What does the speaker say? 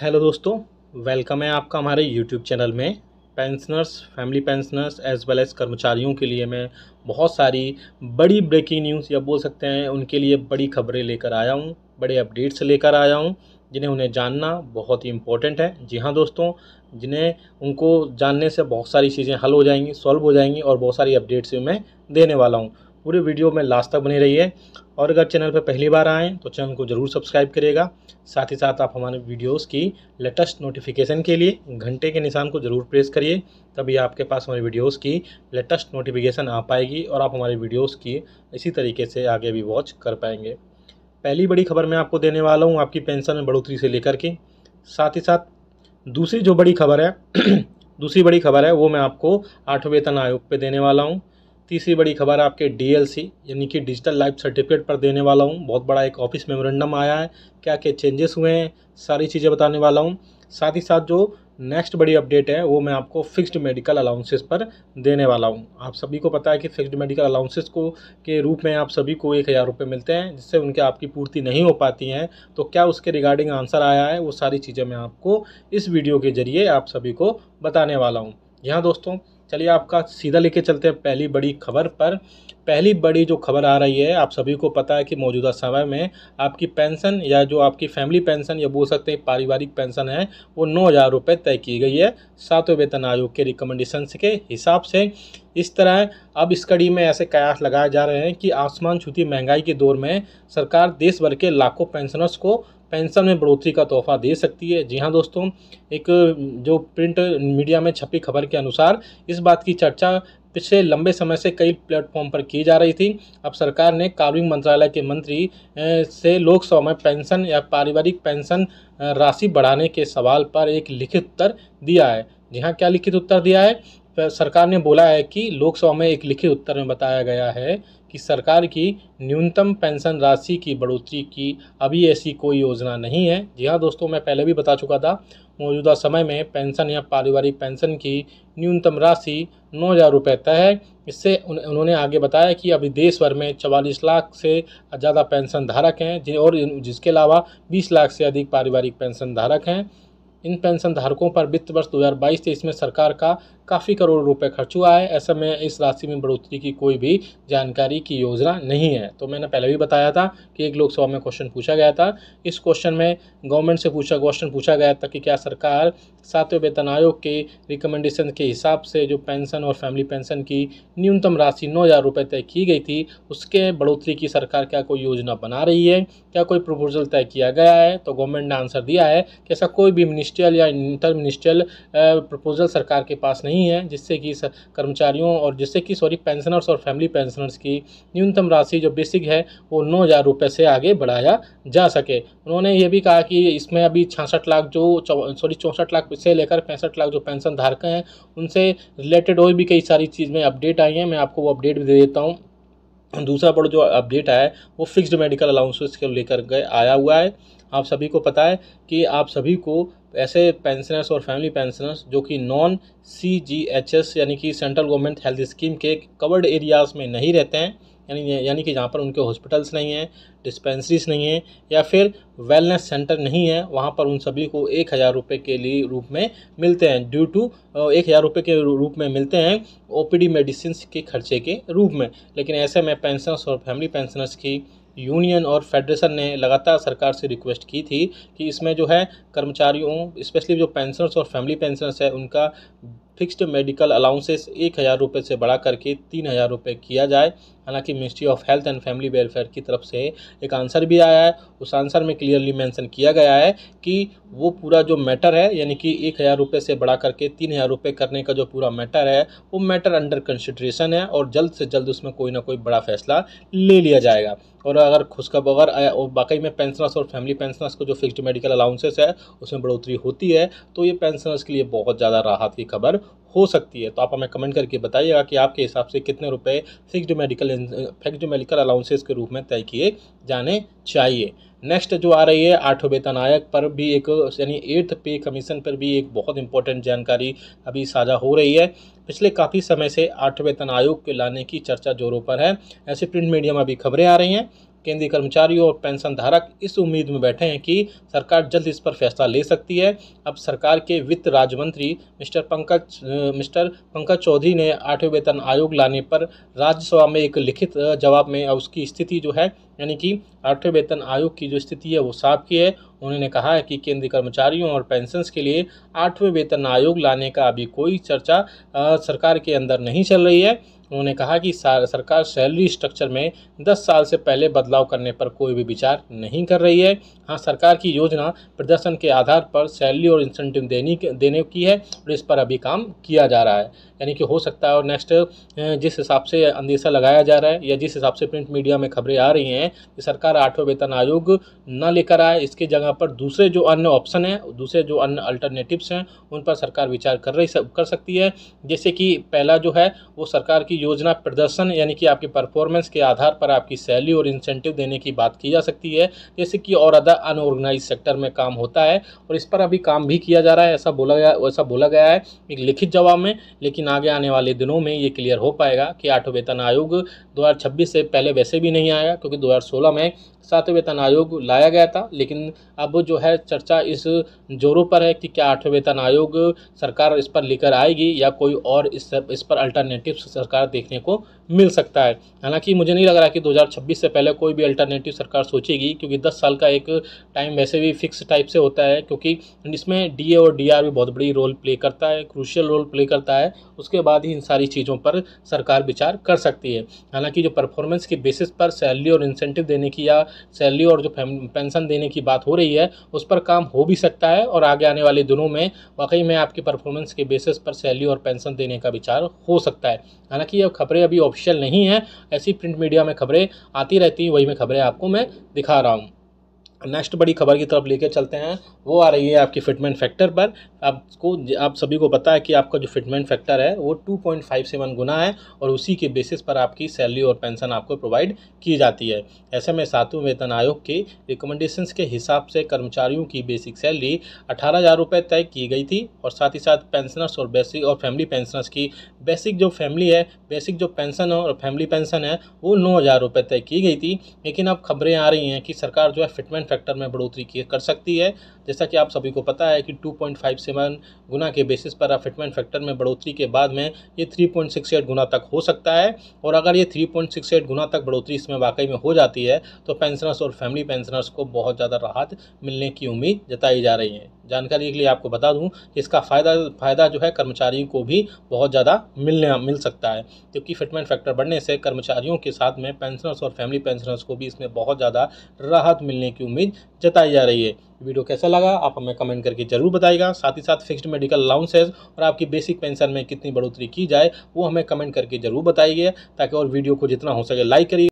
hello दोस्तों welcome है आपका हमारे यूट्यूब चैनल में pensioners family pensioners as well as कर्मचारियों के लिए मैं बहुत सारी बड़ी ब्रेकिंग न्यूज़ या बोल सकते हैं उनके लिए बड़ी खबरें लेकर आया हूँ बड़े अपडेट्स लेकर आया हूँ जिन्हें उन्हें जानना बहुत ही इम्पोर्टेंट है जी हाँ दोस्तों जिन्हें उनको जानने से बहुत सारी चीज़ें हल हो जाएंगी सॉल्व हो जाएंगी और बहुत सारी अपडेट्स मैं देने वाला हूँ पूरे वीडियो में लास्ट तक बनी रही है और अगर चैनल पर पहली बार आएँ तो चैनल को ज़रूर सब्सक्राइब करिएगा साथ ही साथ आप हमारे वीडियोस की लेटेस्ट नोटिफिकेशन के लिए घंटे के निशान को ज़रूर प्रेस करिए तभी आपके पास हमारे वीडियोस की लेटेस्ट नोटिफिकेशन आ पाएगी और आप हमारे वीडियोस की इसी तरीके से आगे भी वॉच कर पाएंगे पहली बड़ी खबर मैं आपको देने वाला हूँ आपकी पेंशन में बढ़ोतरी से लेकर के साथ ही साथ दूसरी जो बड़ी खबर है दूसरी बड़ी खबर है वो मैं आपको आठवें वेतन आयोग पर देने वाला हूँ तीसरी बड़ी खबर आपके डीएलसी यानी कि डिजिटल लाइफ सर्टिफिकेट पर देने वाला हूँ बहुत बड़ा एक ऑफिस मेमोरेंडम आया है क्या क्या चेंजेस हुए हैं सारी चीज़ें बताने वाला हूँ साथ ही साथ जो नेक्स्ट बड़ी अपडेट है वो मैं आपको फिक्स्ड मेडिकल अलाउंसेस पर देने वाला हूँ आप सभी को पता है कि फिक्स्ड मेडिकल अलाउंसेस को के रूप में आप सभी को एक हज़ार रुपये मिलते हैं जिससे उनके आपकी पूर्ति नहीं हो पाती हैं तो क्या उसके रिगार्डिंग आंसर आया है वो सारी चीज़ें मैं आपको इस वीडियो के ज़रिए आप सभी को बताने वाला हूँ यहाँ दोस्तों चलिए आपका सीधा लेके चलते हैं पहली बड़ी खबर पर पहली बड़ी जो खबर आ रही है आप सभी को पता है कि मौजूदा समय में आपकी पेंशन या जो आपकी फैमिली पेंशन या बोल सकते हैं पारिवारिक पेंशन है वो नौ हज़ार रुपये तय की गई है सातवें वेतन आयोग के रिकमेंडेशन के हिसाब से इस तरह अब इस कड़ी में ऐसे कयास लगाए जा रहे हैं कि आसमान छूती महंगाई के दौर में सरकार देश भर के लाखों पेंशनर्स को पेंशन में बढ़ोतरी का तोहफा दे सकती है जी हाँ दोस्तों एक जो प्रिंट मीडिया में छपी खबर के अनुसार इस बात की चर्चा पिछले लंबे समय से कई प्लेटफॉर्म पर की जा रही थी अब सरकार ने कार्मिक मंत्रालय के मंत्री से लोकसभा में पेंशन या पारिवारिक पेंशन राशि बढ़ाने के सवाल पर एक लिखित उत्तर दिया है जी हाँ क्या लिखित उत्तर दिया है सरकार ने बोला है कि लोकसभा में एक लिखित उत्तर में बताया गया है कि सरकार की न्यूनतम पेंशन राशि की बढ़ोतरी की अभी ऐसी कोई योजना नहीं है जी हाँ दोस्तों मैं पहले भी बता चुका था मौजूदा समय में पेंशन या पारिवारिक पेंशन की न्यूनतम राशि नौ हज़ार रुपये तय है इससे उन, उन्होंने आगे बताया कि अभी देश भर में चवालीस लाख से ज़्यादा पेंशन धारक हैं और जिसके अलावा बीस लाख से अधिक पारिवारिक पेंशन धारक हैं इन पेंशन धारकों पर वित्त वर्ष 2022 तेईस में सरकार का काफ़ी करोड़ रुपए खर्च हुआ है ऐसे में इस राशि में बढ़ोतरी की कोई भी जानकारी की योजना नहीं है तो मैंने पहले भी बताया था कि एक लोकसभा में क्वेश्चन पूछा गया था इस क्वेश्चन में गवर्नमेंट से पूछा क्वेश्चन पूछा गया था कि क्या सरकार सातवें वेतन आयोग के रिकमेंडेशन के हिसाब से जो पेंशन और फैमिली पेंशन की न्यूनतम राशि नौ हज़ार रुपये तय की गई थी उसके बढ़ोतरी की सरकार क्या कोई योजना बना रही है क्या कोई प्रपोजल तय किया गया है तो गवर्नमेंट ने आंसर दिया है कि ऐसा कोई भी मिनिस्ट्रियल या इंटर मिनिस्ट्रियल प्रपोजल सरकार के पास नहीं है जिससे कि कर्मचारियों और जिससे कि सॉरी पेंशनर्स और फैमिली पेंशनर्स की न्यूनतम राशि जो बेसिक है वो नौ हज़ार रुपये से आगे बढ़ाया जा सके उन्होंने ये भी कहा कि इसमें अभी छासठ लाख जो सॉरी चौंसठ लाख से लेकर पैंसठ लाख जो पेंशन धारक हैं उनसे रिलेटेड और भी कई सारी चीज़ में अपडेट आई हैं मैं आपको वो अपडेट भी दे देता हूँ दूसरा बड़ा जो अपडेट आया है वो फिक्स्ड मेडिकल अलाउंसेस के लेकर गए आया हुआ है आप सभी को पता है कि आप सभी को ऐसे पेंशनर्स और फैमिली पेंशनर्स जो कि non C G H S यानी कि सेंट्रल गवर्नमेंट हेल्थ स्कीम के कवर्ड एरियाज़ में नहीं रहते हैं यानी यानी कि जहाँ पर उनके हॉस्पिटल्स नहीं हैं डिस्पेंसरीज नहीं हैं या फिर वेलनेस सेंटर नहीं है वहाँ पर उन सभी को एक हज़ार रुपये के लिए रूप में मिलते हैं ड्यू टू एक हज़ार रुपये के रूप में मिलते हैं ओपीडी मेडिसिन के खर्चे के रूप में लेकिन ऐसे में पेंशनर्स और फैमिली पेंशनर्स की यूनियन और फेडरेशन ने लगातार सरकार से रिक्वेस्ट की थी कि इसमें जो है कर्मचारियों स्पेशली जो पेंशनर्स और फैमिली पेंशनर्स है उनका फिक्स्ड मेडिकल अलाउंसेस एक हज़ार रुपये से बढ़ा करके तीन हज़ार रुपये किया जाए हालांकि ministry of health and family welfare की तरफ से एक आंसर भी आया है उस आंसर में क्लियरली मेंशन किया गया है कि वो पूरा जो मैटर है यानी कि एक हज़ार रुपये से बढ़ा करके तीन हज़ार रुपये करने का जो पूरा मैटर है वो मैटर अंडर कंसिड्रेशन है और जल्द से जल्द उसमें कोई ना कोई बड़ा फैसला ले लिया जाएगा और अगर खुशखब अगर वाकई में पेंशनर्स और फैमिली पेंशनर्स को जो फिक्स्ड मेडिकल अलाउंसेस है उसमें बढ़ोतरी होती है तो ये पेंशनर्स के लिए बहुत ज़्यादा राहत की खबर हो सकती है तो आप हमें कमेंट करके बताइएगा कि आपके हिसाब से कितने रुपए fixed medical fix medical allowances के रूप में तय किए जाने चाहिए नेक्स्ट जो आ रही है आठों वेतन आयोग पर भी एक यानी एट्थ पे कमीशन पर भी एक बहुत इंपॉर्टेंट जानकारी अभी साझा हो रही है पिछले काफ़ी समय से आठ वेतन आयोग के लाने की चर्चा जोरों पर है ऐसे प्रिंट मीडिया में अभी खबरें आ रही हैं केंद्रीय कर्मचारियों और पेंशन धारक इस उम्मीद में बैठे हैं कि सरकार जल्द इस पर फैसला ले सकती है अब सरकार के वित्त राज्य मंत्री मिस्टर पंकज मिस्टर पंकज चौधरी ने आठवें वेतन आयोग लाने पर राज्यसभा में एक लिखित जवाब में उसकी स्थिति जो है यानी कि आठवें वेतन आयोग की जो स्थिति है वो साफ की है उन्होंने कहा है कि केंद्रीय कर्मचारियों और पेंशन के लिए आठवें वेतन आयोग लाने का अभी कोई चर्चा सरकार के अंदर नहीं चल रही है उन्होंने कहा कि सरकार सैलरी स्ट्रक्चर में 10 साल से पहले बदलाव करने पर कोई भी विचार नहीं कर रही है हाँ सरकार की योजना प्रदर्शन के आधार पर सैलरी और इंसेंटिव देने देने की है और इस पर अभी काम किया जा रहा है यानी कि हो सकता है और नेक्स्ट जिस हिसाब से अंदेशा लगाया जा रहा है या जिस हिसाब से प्रिंट मीडिया में खबरें आ रही हैं कि सरकार आठवें वेतन आयोग न लेकर आए इसके जगह पर दूसरे जो अन्य ऑप्शन हैं दूसरे जो अन्य अल्टरनेटिव्स हैं उन पर सरकार विचार कर रही कर सकती है जैसे कि पहला जो है वो सरकार की योजना प्रदर्शन यानी कि आपकी परफॉर्मेंस के आधार पर आपकी सैलरी और इंसेंटिव देने की बात की जा सकती है जैसे कि और अदर अनऑर्गेनाइज सेक्टर में काम होता है और इस पर अभी काम भी किया जा रहा है ऐसा बोला गया वैसा बोला गया है एक लिखित जवाब में लेकिन आगे आने वाले दिनों में ये क्लियर हो पाएगा कि आठ वेतन आयोग दो से पहले वैसे भी नहीं आया क्योंकि दो में सातवें वेतन आयोग लाया गया था लेकिन अब जो है चर्चा इस जोरों पर है कि क्या आठवें वेतन आयोग सरकार इस पर लेकर आएगी या कोई और इस इस पर अल्टरनेटिव सरकार सरकार देखने को मिल सकता है हालांकि मुझे नहीं लग रहा कि 2026 से पहले कोई भी अल्टरनेटिव सरकार सोचेगी क्योंकि 10 साल का एक टाइम वैसे भी फिक्स टाइप से होता है क्योंकि इसमें डीए और डीआर भी बहुत बड़ी रोल प्ले करता है क्रूशियल रोल प्ले करता है उसके बाद ही इन सारी चीज़ों पर सरकार विचार कर सकती है हालांकि जो परफॉर्मेंस के बेसिस पर सैलरी और इंसेंटिव देने की या सैलरी और जो पेंशन देने की बात हो रही है उस पर काम हो भी सकता है और आगे आने वाले दिनों में वाकई में आपकी परफॉर्मेंस के बेसिस पर सैलरी और पेंशन देने का विचार हो सकता है हालांकि हालांकि ये खबरें अभी ऑफिशियल नहीं हैं ऐसी प्रिंट मीडिया में खबरें आती रहती हैं वही में खबरें आपको मैं दिखा रहा हूँ नेक्स्ट बड़ी खबर की तरफ लेकर चलते हैं वो आ रही है आपकी फिटमेंट फैक्टर पर आपको आप सभी को पता है कि आपका जो फिटमेंट फैक्टर है वो 2.57 गुना है और उसी के बेसिस पर आपकी सैलरी और पेंशन आपको प्रोवाइड की जाती है ऐसे में सातवें वेतन आयोग के रिकमेंडेशंस के हिसाब से कर्मचारियों की बेसिक सैलरी अठारह हज़ार रुपये तय की गई थी और साथ ही साथ पेंशनर्स और बेसिक और फैमिली पेंशनर्स की बेसिक जो फैमिली है बेसिक जो पेंशन और फैमिली पेंशन है वो नौ हज़ार रुपये तय की गई थी लेकिन अब खबरें आ रही हैं कि सरकार जो है फिटमेंट फैक्टर में बढ़ोतरी की कर सकती है जैसा कि आप सभी को पता है कि 2.57 गुना के बेसिस पर अफिटमेंट फैक्टर में बढ़ोतरी के बाद में ये 3.68 गुना तक हो सकता है और अगर ये 3.68 गुना तक बढ़ोतरी इसमें वाकई में हो जाती है तो पेंशनर्स और फैमिली पेंशनर्स को बहुत ज़्यादा राहत मिलने की उम्मीद जताई जा रही है जानकारी के लिए आपको बता दूं कि इसका फ़ायदा फ़ायदा जो है कर्मचारियों को भी बहुत ज़्यादा मिलने मिल सकता है क्योंकि फिटमेंट फैक्टर बढ़ने से कर्मचारियों के साथ में पेंशनर्स और फैमिली पेंशनर्स को भी इसमें बहुत ज़्यादा राहत मिलने की उम्मीद जताई जा रही है वीडियो कैसा लगा आप हमें कमेंट करके जरूर बताएगा साथ ही साथ फिक्स्ड मेडिकल अलाउंसेज और आपकी बेसिक पेंशन में कितनी बढ़ोतरी की जाए वो हमें कमेंट करके जरूर बताइए ताकि और वीडियो को जितना हो सके लाइक करिए